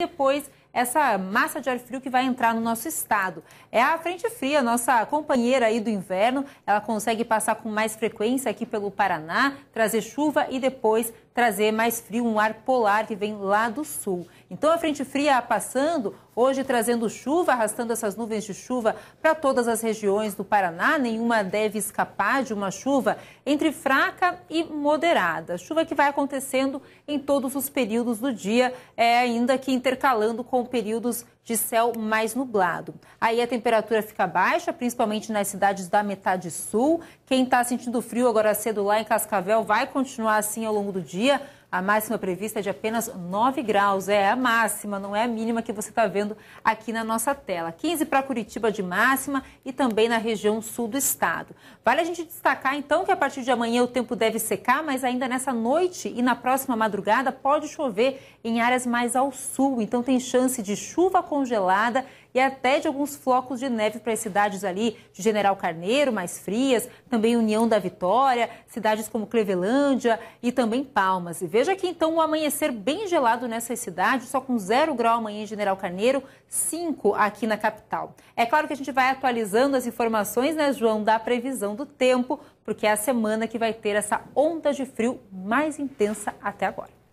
depois essa massa de ar frio que vai entrar no nosso estado. É a frente fria, nossa companheira aí do inverno, ela consegue passar com mais frequência aqui pelo Paraná, trazer chuva e depois trazer mais frio, um ar polar que vem lá do sul. Então a frente fria passando, hoje trazendo chuva, arrastando essas nuvens de chuva para todas as regiões do Paraná, nenhuma deve escapar de uma chuva entre fraca e moderada. Chuva que vai acontecendo em todos os períodos do dia, é ainda que intercalando com com períodos de céu mais nublado. Aí a temperatura fica baixa, principalmente nas cidades da metade sul. Quem está sentindo frio agora cedo lá em Cascavel vai continuar assim ao longo do dia. A máxima prevista é de apenas 9 graus. É a máxima, não é a mínima que você está vendo aqui na nossa tela. 15 para Curitiba de máxima e também na região sul do estado. Vale a gente destacar então que a partir de amanhã o tempo deve secar, mas ainda nessa noite e na próxima madrugada pode chover em áreas mais ao sul. Então tem chance de chuva congelada e até de alguns flocos de neve para as cidades ali de General Carneiro, mais frias, também União da Vitória, cidades como Clevelândia e também Palmas. E veja que então o um amanhecer bem gelado nessas cidades, só com zero grau amanhã em General Carneiro, 5 aqui na capital. É claro que a gente vai atualizando as informações, né, João, da previsão do tempo, porque é a semana que vai ter essa onda de frio mais intensa até agora.